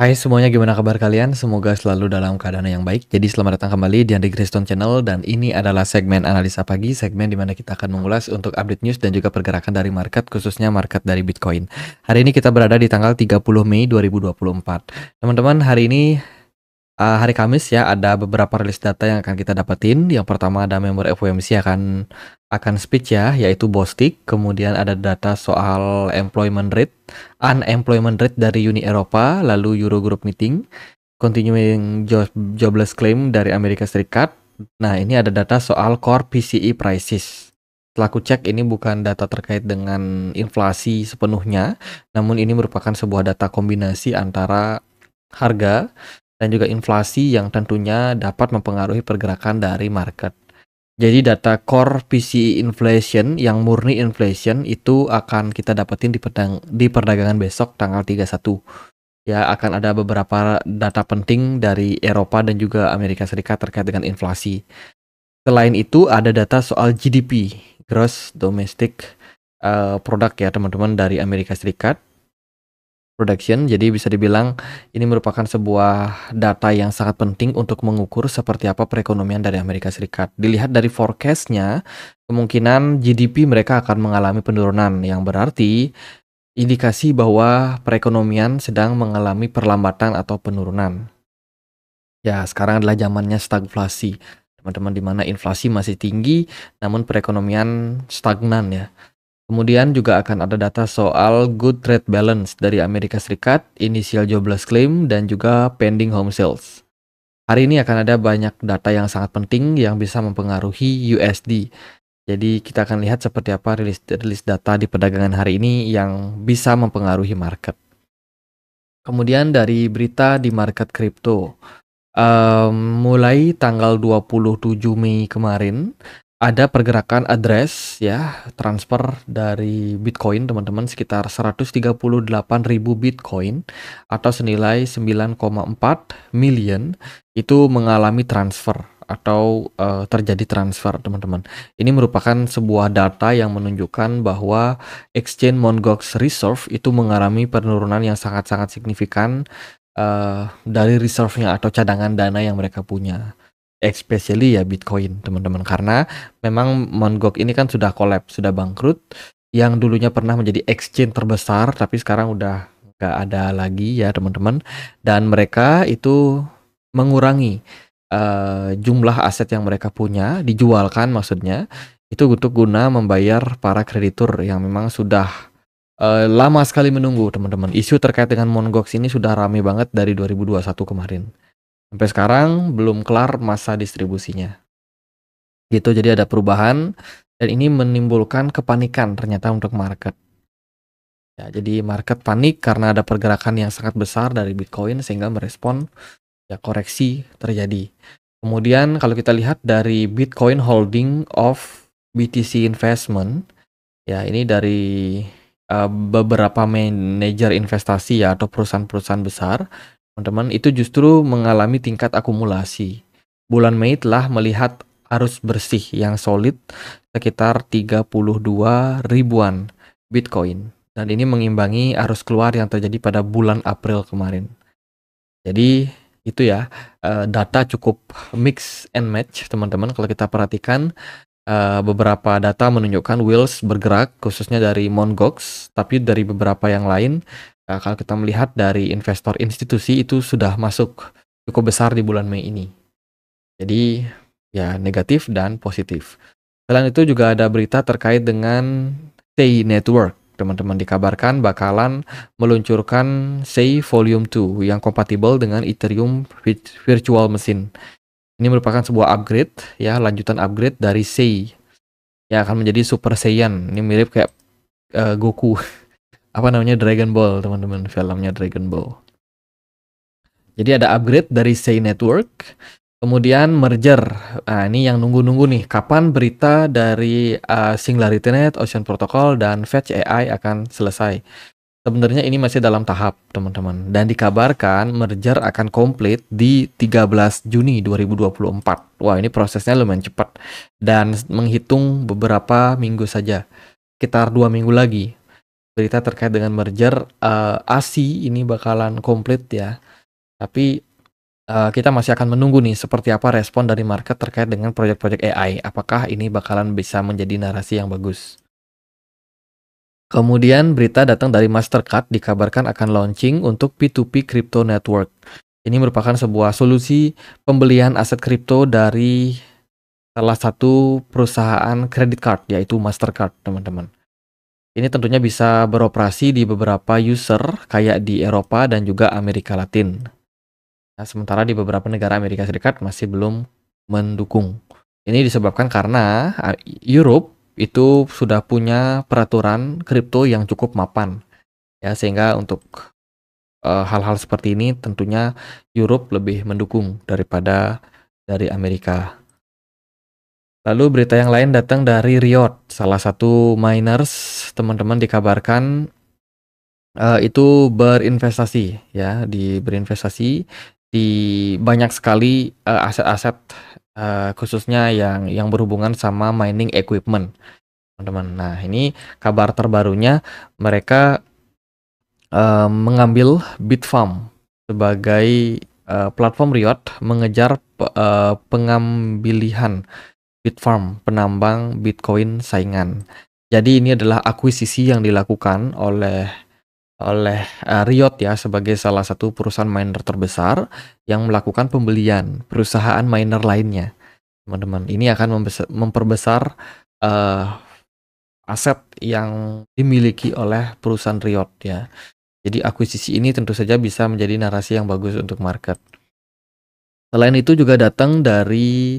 Hai semuanya, gimana kabar kalian? Semoga selalu dalam keadaan yang baik. Jadi selamat datang kembali di Andi Kriston Channel dan ini adalah segmen analisa pagi, segmen di mana kita akan mengulas untuk update news dan juga pergerakan dari market, khususnya market dari Bitcoin. Hari ini kita berada di tanggal 30 Mei 2024. Teman-teman, hari ini uh, hari Kamis ya ada beberapa rilis data yang akan kita dapetin. Yang pertama ada member FOMC akan akan speech ya, yaitu Bostik. Kemudian ada data soal employment rate, unemployment rate dari Uni Eropa, lalu Eurogroup meeting, continuing job, jobless claim dari Amerika Serikat. Nah, ini ada data soal core PCE prices. Setelah cek ini bukan data terkait dengan inflasi sepenuhnya, namun ini merupakan sebuah data kombinasi antara harga dan juga inflasi yang tentunya dapat mempengaruhi pergerakan dari market. Jadi data core PCE inflation yang murni inflation itu akan kita dapetin di, pedang, di perdagangan besok tanggal 31. Ya akan ada beberapa data penting dari Eropa dan juga Amerika Serikat terkait dengan inflasi. Selain itu ada data soal GDP, Gross Domestic uh, Product ya teman-teman dari Amerika Serikat production. Jadi bisa dibilang ini merupakan sebuah data yang sangat penting untuk mengukur seperti apa perekonomian dari Amerika Serikat. Dilihat dari forecastnya, kemungkinan GDP mereka akan mengalami penurunan yang berarti indikasi bahwa perekonomian sedang mengalami perlambatan atau penurunan. Ya, sekarang adalah zamannya stagflasi. Teman-teman di mana inflasi masih tinggi namun perekonomian stagnan ya. Kemudian juga akan ada data soal good trade balance dari Amerika Serikat, initial jobless claim, dan juga pending home sales. Hari ini akan ada banyak data yang sangat penting yang bisa mempengaruhi USD. Jadi kita akan lihat seperti apa rilis, rilis data di perdagangan hari ini yang bisa mempengaruhi market. Kemudian dari berita di market kripto. Um, mulai tanggal 27 Mei kemarin, ada pergerakan address ya transfer dari Bitcoin teman-teman sekitar 138.000 Bitcoin atau senilai 9,4 million itu mengalami transfer atau uh, terjadi transfer teman-teman. Ini merupakan sebuah data yang menunjukkan bahwa exchange Mongox Reserve itu mengalami penurunan yang sangat-sangat signifikan uh, dari reserve-nya atau cadangan dana yang mereka punya especially ya Bitcoin teman-teman karena memang Mongok ini kan sudah collab sudah bangkrut yang dulunya pernah menjadi exchange terbesar tapi sekarang udah gak ada lagi ya teman-teman dan mereka itu mengurangi uh, jumlah aset yang mereka punya dijualkan maksudnya itu untuk guna membayar para kreditur yang memang sudah uh, lama sekali menunggu teman-teman. Isu terkait dengan Mongox ini sudah rame banget dari 2021 kemarin. Sampai sekarang belum kelar masa distribusinya. Gitu, jadi ada perubahan dan ini menimbulkan kepanikan ternyata untuk market. Ya, jadi market panik karena ada pergerakan yang sangat besar dari Bitcoin sehingga merespon ya koreksi terjadi. Kemudian kalau kita lihat dari Bitcoin holding of BTC investment ya ini dari uh, beberapa manajer investasi ya atau perusahaan-perusahaan besar teman-teman, itu justru mengalami tingkat akumulasi. Bulan Mei telah melihat arus bersih yang solid sekitar 32 ribuan Bitcoin. Dan ini mengimbangi arus keluar yang terjadi pada bulan April kemarin. Jadi itu ya, eh, data cukup mix and match teman-teman kalau kita perhatikan eh, beberapa data menunjukkan wheels bergerak khususnya dari Mongox tapi dari beberapa yang lain uh, kalau kita melihat dari investor institusi itu sudah masuk cukup besar di bulan Mei ini. Jadi ya negatif dan positif. Selain itu juga ada berita terkait dengan Say Network. Teman-teman dikabarkan bakalan meluncurkan Say Volume 2 yang kompatibel dengan Ethereum Virtual Machine. Ini merupakan sebuah upgrade ya, lanjutan upgrade dari Sei yang akan menjadi Super Saiyan. Ini mirip kayak uh, Goku. apa namanya Dragon Ball teman-teman filmnya Dragon Ball jadi ada upgrade dari Say Network kemudian merger nah, ini yang nunggu-nunggu nih kapan berita dari uh, Singularity Net, Ocean Protocol dan Fetch AI akan selesai Sebenarnya ini masih dalam tahap, teman-teman. Dan dikabarkan merger akan komplit di 13 Juni 2024. Wah, ini prosesnya lumayan cepat. Dan menghitung beberapa minggu saja. Sekitar dua minggu lagi berita terkait dengan merger uh, eh, ASI ini bakalan komplit ya. Tapi uh, kita masih akan menunggu nih seperti apa respon dari market terkait dengan proyek-proyek AI. Apakah ini bakalan bisa menjadi narasi yang bagus? Kemudian berita datang dari Mastercard dikabarkan akan launching untuk P2P Crypto Network. Ini merupakan sebuah solusi pembelian aset kripto dari salah satu perusahaan kredit card yaitu Mastercard, teman-teman. Ini tentunya bisa beroperasi di beberapa user kayak di Eropa dan juga Amerika Latin. Nah, sementara di beberapa negara Amerika Serikat masih belum mendukung. Ini disebabkan karena Europe itu sudah punya peraturan kripto yang cukup mapan. Ya, sehingga untuk e, hal-hal uh, seperti ini tentunya Europe lebih mendukung daripada dari Amerika Lalu berita yang lain datang dari Riot, salah satu miners teman-teman dikabarkan uh, itu berinvestasi ya, di berinvestasi di banyak sekali eh, aset-aset uh, khususnya yang yang berhubungan sama mining equipment, teman-teman. Nah ini kabar terbarunya mereka uh, mengambil Bitfarm sebagai uh, platform Riot mengejar uh, pengambilihan Bitfarm, penambang Bitcoin saingan. Jadi ini adalah akuisisi yang dilakukan oleh oleh uh, Riot ya sebagai salah satu perusahaan miner terbesar yang melakukan pembelian perusahaan miner lainnya. Teman-teman, ini akan memperbesar uh, aset yang dimiliki oleh perusahaan Riot ya. Jadi akuisisi ini tentu saja bisa menjadi narasi yang bagus untuk market. Selain itu juga datang dari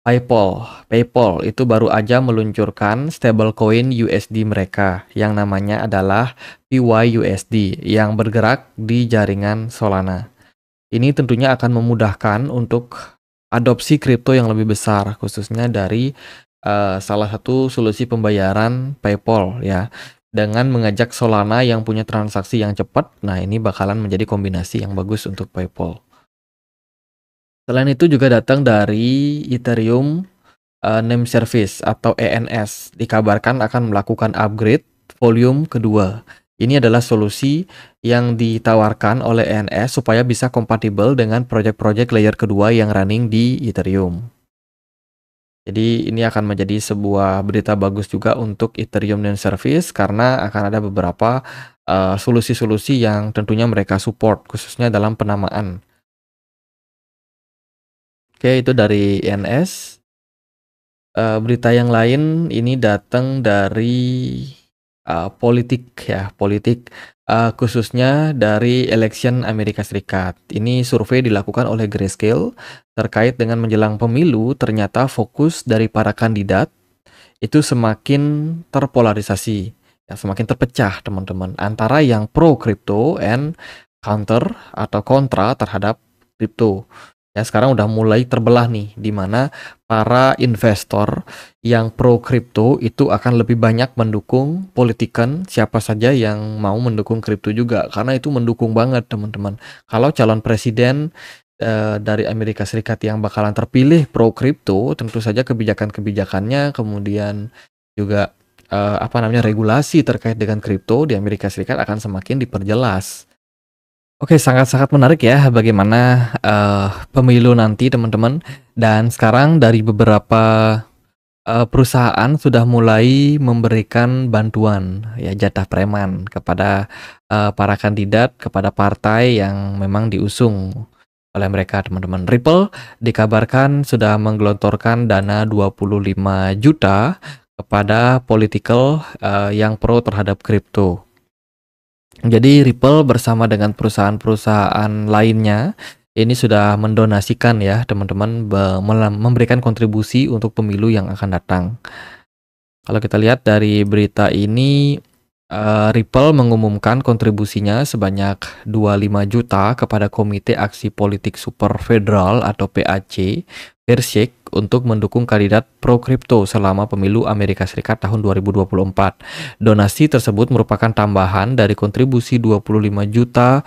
PayPal, PayPal itu baru aja meluncurkan stablecoin USD mereka yang namanya adalah PYUSD yang bergerak di jaringan Solana. Ini tentunya akan memudahkan untuk adopsi kripto yang lebih besar khususnya dari uh, salah satu solusi pembayaran PayPal ya dengan mengajak Solana yang punya transaksi yang cepat. Nah, ini bakalan menjadi kombinasi yang bagus untuk PayPal. Selain itu juga datang dari Ethereum uh, Name Service atau ENS. Dikabarkan akan melakukan upgrade volume kedua. Ini adalah solusi yang ditawarkan oleh ENS supaya bisa kompatibel dengan proyek-proyek layer kedua yang running di Ethereum. Jadi ini akan menjadi sebuah berita bagus juga untuk Ethereum Name Service karena akan ada beberapa eh, solusi-solusi uh, solusi -solusi yang tentunya mereka support khususnya dalam penamaan. Oke, itu dari INS. Uh, eh, berita yang lain ini datang dari uh, politik ya, politik uh, khususnya dari election Amerika Serikat. Ini survei dilakukan oleh Grayscale terkait dengan menjelang pemilu, ternyata fokus dari para kandidat itu semakin terpolarisasi, ya, semakin terpecah teman-teman antara yang pro crypto and counter atau kontra terhadap crypto. Ya, sekarang udah mulai terbelah nih di mana para investor yang pro kripto itu akan lebih banyak mendukung politikan siapa saja yang mau mendukung kripto juga karena itu mendukung banget teman-teman. Kalau calon presiden eh, dari Amerika Serikat yang bakalan terpilih pro kripto, tentu saja kebijakan-kebijakannya kemudian juga eh, apa namanya regulasi terkait dengan kripto di Amerika Serikat akan semakin diperjelas Oke, sangat-sangat menarik ya bagaimana, eee, eh, pemilu nanti teman-teman. Dan sekarang dari beberapa, eee, eh, perusahaan sudah mulai memberikan bantuan ya jatah preman kepada, eee, eh, para kandidat, kepada partai yang memang diusung oleh mereka teman-teman. Ripple dikabarkan sudah menggelontorkan dana 25 juta kepada political, eee, yang pro terhadap kripto. Jadi Ripple bersama dengan perusahaan-perusahaan lainnya ini sudah mendonasikan ya teman-teman memberikan kontribusi untuk pemilu yang akan datang. Kalau kita lihat dari berita ini eh, Ripple mengumumkan kontribusinya sebanyak 25 juta kepada Komite Aksi Politik Super Federal atau PAC Bersik untuk mendukung kandidat pro kripto selama pemilu Amerika Serikat tahun 2024. Donasi tersebut merupakan tambahan dari kontribusi 25 juta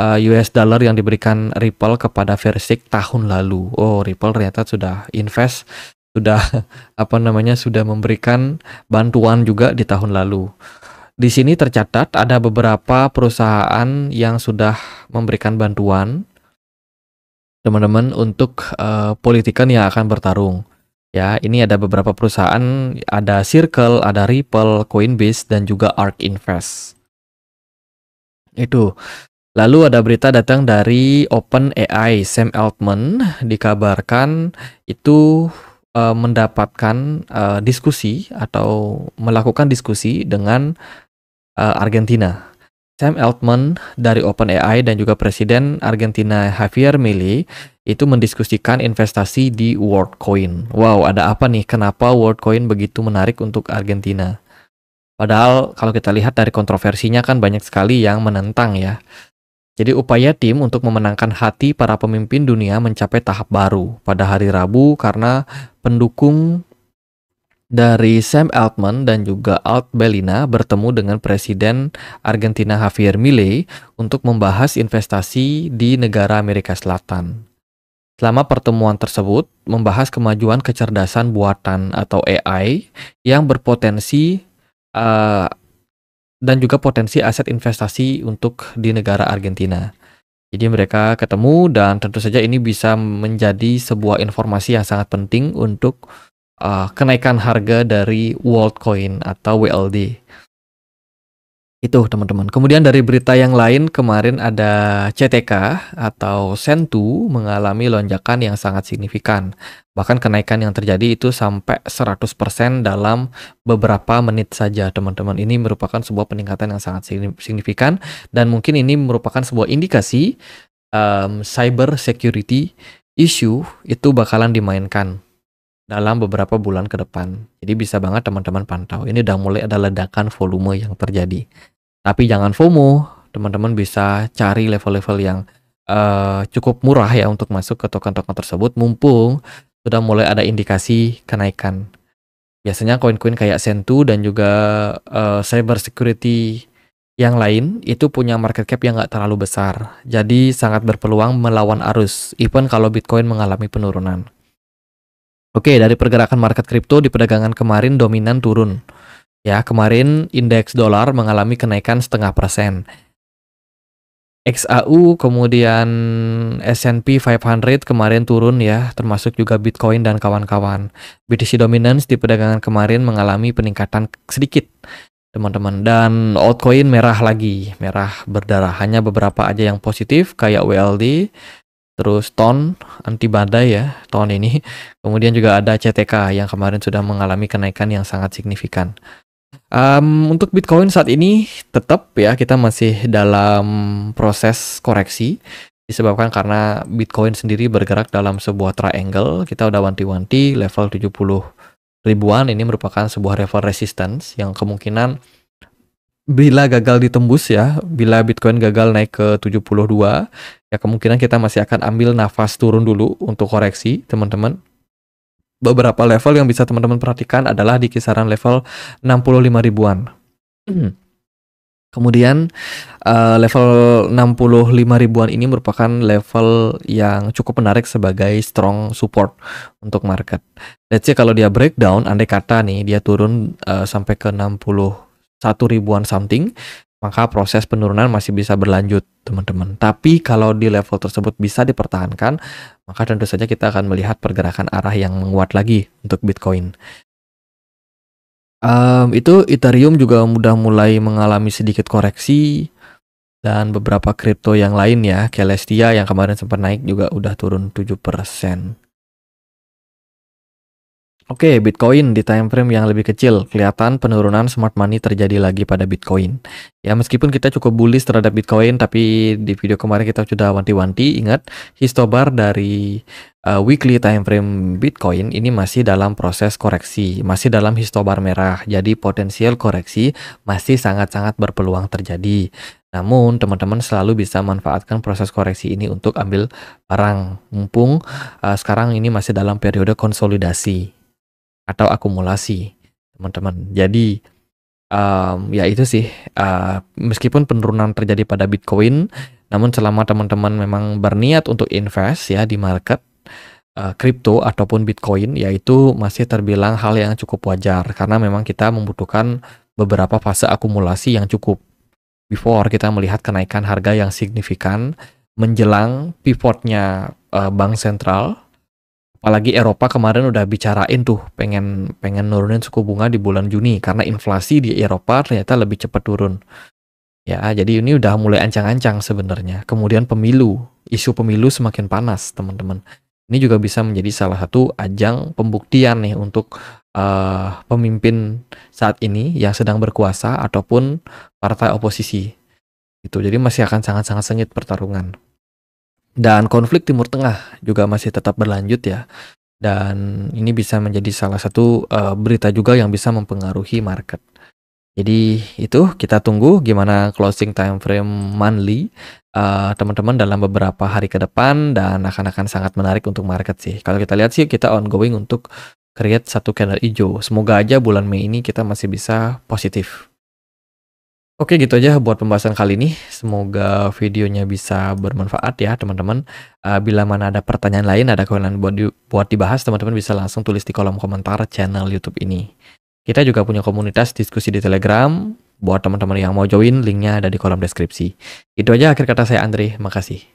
eh, US dollar yang diberikan Ripple kepada Versik tahun lalu. Oh, Ripple ternyata sudah invest, sudah apa namanya sudah memberikan bantuan juga di tahun lalu. Di sini tercatat ada beberapa perusahaan yang sudah memberikan bantuan teman-teman untuk uh, politikan yang akan bertarung. Ya, ini ada beberapa perusahaan, ada Circle, ada Ripple, Coinbase, dan juga ARK Invest. Itu. Lalu ada berita datang dari OpenAI, Sam Altman dikabarkan itu uh, mendapatkan uh, diskusi atau melakukan diskusi dengan uh, Argentina Sam Altman dari OpenAI dan juga Presiden Argentina Javier Milei itu mendiskusikan investasi di WorldCoin. Wow, ada apa nih? Kenapa WorldCoin begitu menarik untuk Argentina? Padahal kalau kita lihat dari kontroversinya kan banyak sekali yang menentang ya. Jadi upaya tim untuk memenangkan hati para pemimpin dunia mencapai tahap baru pada hari Rabu karena pendukung dari Sam Altman dan juga Alt Belina bertemu dengan Presiden Argentina Javier Milei untuk membahas investasi di negara Amerika Selatan. Selama pertemuan tersebut membahas kemajuan kecerdasan buatan atau AI yang berpotensi uh, dan juga potensi aset investasi untuk di negara Argentina. Jadi mereka ketemu dan tentu saja ini bisa menjadi sebuah informasi yang sangat penting untuk uh, kenaikan harga dari Worldcoin atau WLD. Itu teman-teman. Kemudian dari berita yang lain kemarin ada CTK atau Sentu mengalami lonjakan yang sangat signifikan. Bahkan kenaikan yang terjadi itu sampai 100% dalam beberapa menit saja teman-teman. Ini merupakan sebuah peningkatan yang sangat signifikan dan mungkin ini merupakan sebuah indikasi um, cyber security issue itu bakalan dimainkan dalam beberapa bulan ke depan. Jadi bisa banget teman-teman pantau. Ini udah mulai ada ledakan volume yang terjadi. Tapi jangan FOMO, teman-teman bisa cari level-level yang uh, cukup murah ya untuk masuk ke token-token tersebut mumpung sudah mulai ada indikasi kenaikan. Biasanya koin-koin kayak Sentu dan juga uh, cyber security yang lain itu punya market cap yang nggak terlalu besar. Jadi sangat berpeluang melawan arus, even kalau Bitcoin mengalami penurunan. Oke, dari pergerakan market kripto di perdagangan kemarin dominan turun. Ya, kemarin indeks dolar mengalami kenaikan setengah persen. XAU kemudian S&P 500 kemarin turun ya, termasuk juga Bitcoin dan kawan-kawan. BTC dominance di perdagangan kemarin mengalami peningkatan sedikit, teman-teman. Dan altcoin merah lagi, merah berdarah. Hanya beberapa aja yang positif kayak WLD, terus ton anti badai ya ton ini. Kemudian juga ada CTK yang kemarin sudah mengalami kenaikan yang sangat signifikan. Um, untuk Bitcoin saat ini tetap ya kita masih dalam proses koreksi disebabkan karena Bitcoin sendiri bergerak dalam sebuah triangle. Kita udah wanti-wanti level 70 ribuan ini merupakan sebuah level resistance yang kemungkinan bila gagal ditembus ya, bila Bitcoin gagal naik ke 72, ya kemungkinan kita masih akan ambil nafas turun dulu untuk koreksi, teman-teman. Beberapa level yang bisa teman-teman perhatikan adalah di kisaran level 65 ribuan. Hmm. Kemudian uh, level 65 ribuan ini merupakan level yang cukup menarik sebagai strong support untuk market. Let's say kalau dia breakdown, andai kata nih dia turun uh, sampai ke 60 satu ribuan something, maka proses penurunan masih bisa berlanjut, teman-teman. Tapi kalau di level tersebut bisa dipertahankan, maka tentu saja kita akan melihat pergerakan arah yang menguat lagi untuk Bitcoin. Um, itu Ethereum juga mudah mulai mengalami sedikit koreksi dan beberapa kripto yang lain ya, Celestia yang kemarin sempat naik juga udah turun 7%. Oke, okay, Bitcoin di time frame yang lebih kecil, kelihatan penurunan smart money terjadi lagi pada Bitcoin. Ya, meskipun kita cukup bullish terhadap Bitcoin, tapi di video kemarin kita sudah wanti-wanti, ingat, histobar dari uh, weekly time frame Bitcoin ini masih dalam proses koreksi, masih dalam histobar merah, jadi potensial koreksi masih sangat-sangat berpeluang terjadi. Namun, teman-teman selalu bisa manfaatkan proses koreksi ini untuk ambil barang, mumpung uh, sekarang ini masih dalam periode konsolidasi atau akumulasi teman-teman. Jadi um, ya itu sih uh, meskipun penurunan terjadi pada Bitcoin, namun selama teman-teman memang berniat untuk invest ya di market eh, kripto uh, ataupun Bitcoin yaitu masih terbilang hal yang cukup wajar karena memang kita membutuhkan beberapa fase akumulasi yang cukup before kita melihat kenaikan harga yang signifikan menjelang pivotnya uh, bank sentral apalagi Eropa kemarin udah bicarain tuh pengen pengen nurunin suku bunga di bulan Juni karena inflasi di Eropa ternyata lebih cepat turun. Ya, jadi ini udah mulai ancang-ancang sebenarnya. Kemudian pemilu, isu pemilu semakin panas, teman-teman. Ini juga bisa menjadi salah satu ajang pembuktian nih untuk uh, pemimpin saat ini yang sedang berkuasa ataupun partai oposisi. Itu jadi masih akan sangat-sangat sengit pertarungan. Dan konflik Timur Tengah juga masih tetap berlanjut ya. Dan ini bisa menjadi salah satu uh, berita juga yang bisa mempengaruhi market. Jadi itu kita tunggu gimana closing time frame monthly teman eh, teman-teman dalam beberapa hari ke depan dan akan-akan sangat menarik untuk market sih. Kalau kita lihat sih kita ongoing untuk create satu candle hijau. Semoga aja bulan Mei ini kita masih bisa positif. Oke gitu aja buat pembahasan kali ini. Semoga videonya bisa bermanfaat ya teman-teman. Uh, bila mana ada pertanyaan lain, ada kewenangan buat, di, buat dibahas, teman-teman bisa langsung tulis di kolom komentar channel YouTube ini. Kita juga punya komunitas diskusi di Telegram. Buat teman-teman yang mau join, linknya ada di kolom deskripsi. Itu aja akhir kata saya Andri. Makasih.